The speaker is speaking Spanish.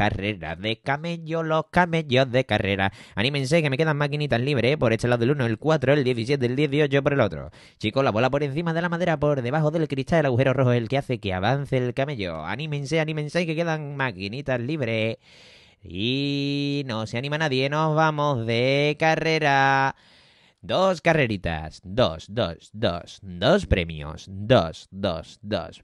carrera, de camello, los camellos de carrera. Anímense que me quedan maquinitas libres por este lado del 1, el 4, el 17, el 18 por el otro. Chicos, la bola por encima de la madera, por debajo del cristal, el agujero rojo el que hace que avance el camello. Anímense, anímense que quedan maquinitas libres. Y no se anima nadie, nos vamos de carrera. Dos carreritas, dos, dos, dos, dos premios, dos, dos, dos.